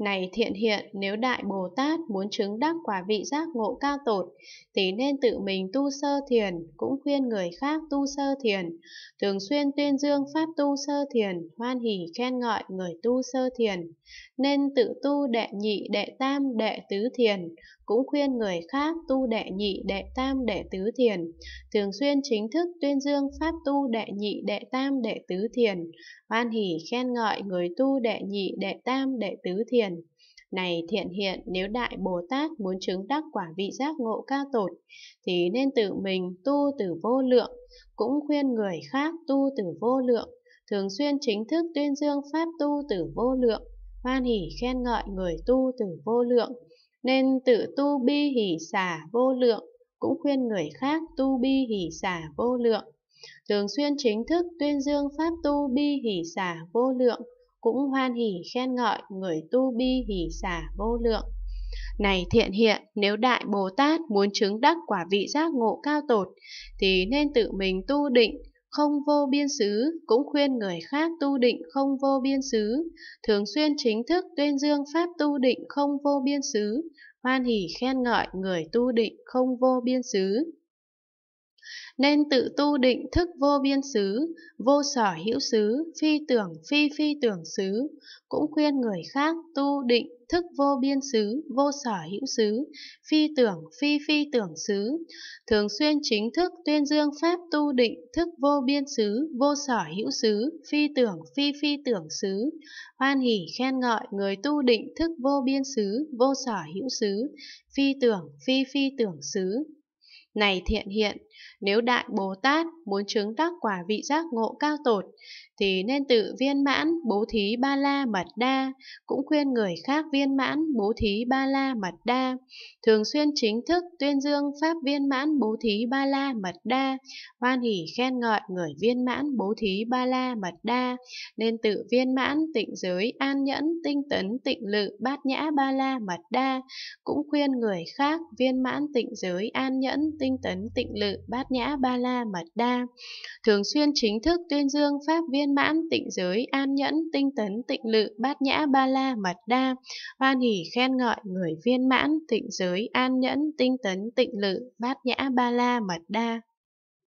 Này thiện hiện, nếu Đại Bồ Tát muốn chứng đắc quả vị giác ngộ cao tột, thì nên tự mình tu sơ thiền, cũng khuyên người khác tu sơ thiền, thường xuyên tuyên dương pháp tu sơ thiền, hoan hỉ khen ngợi người tu sơ thiền. Nên tự tu đệ nhị, đệ tam, đệ tứ thiền, cũng khuyên người khác tu đệ nhị, đệ tam, đệ tứ thiền, thường xuyên chính thức tuyên dương pháp tu đệ nhị, đệ tam, đệ tứ thiền, hoan hỉ khen ngợi người tu đệ nhị, đệ tam, đệ tứ thiền hiền. Này thiện hiện, nếu Đại Bồ Tát muốn chứng đắc quả vị giác ngộ ca tột, thì nên tự mình tu từ vô lượng, cũng khuyên người khác tu từ vô lượng, thường xuyên chính thức tuyên dương Pháp tu từ vô lượng, hoan hỷ khen ngợi người tu từ vô lượng, nên tự tu bi hỷ xả vô lượng, cũng khuyên người khác tu bi hỷ xả vô lượng. Thường xuyên chính thức tuyên dương Pháp tu bi hỷ xả vô lượng, cũng hoan hỉ khen ngợi người tu bi hỉ xả vô lượng. Này thiện hiện, nếu Đại Bồ Tát muốn chứng đắc quả vị giác ngộ cao tột, thì nên tự mình tu định, không vô biên xứ, cũng khuyên người khác tu định không vô biên xứ, thường xuyên chính thức tuyên dương Pháp tu định không vô biên xứ, hoan hỉ khen ngợi người tu định không vô biên xứ nên tự tu định thức vô biên xứ vô sở hữu xứ phi tưởng phi phi tưởng xứ cũng khuyên người khác tu định thức vô biên xứ vô sở hữu xứ phi tưởng phi phi tưởng xứ thường xuyên chính thức tuyên dương pháp tu định thức vô biên xứ vô sở hữu xứ phi tưởng phi phi tưởng xứ hoan hỉ khen ngợi người tu định thức vô biên xứ vô sở hữu xứ phi tưởng phi phi tưởng xứ này thiện hiện, nếu Đại Bồ Tát muốn chứng tác quả vị giác ngộ cao tột, thì nên tự viên mãn bố thí ba la mật đa, cũng khuyên người khác viên mãn bố thí ba la mật đa, thường xuyên chính thức tuyên dương pháp viên mãn bố thí ba la mật đa, hoan hỷ khen ngợi người viên mãn bố thí ba la mật đa, nên tự viên mãn tịnh giới an nhẫn tinh tấn tịnh lự bát nhã ba la mật đa, cũng khuyên người khác viên mãn tịnh giới an nhẫn tinh tinh tấn, tịnh lự, bát nhã, ba la, mật đa. Thường xuyên chính thức tuyên dương pháp viên mãn, tịnh giới, an nhẫn, tinh tấn, tịnh lự, bát nhã, ba la, mật đa. Hoan hỉ khen ngợi người viên mãn, tịnh giới, an nhẫn, tinh tấn, tịnh lự, bát nhã, ba la, mật đa.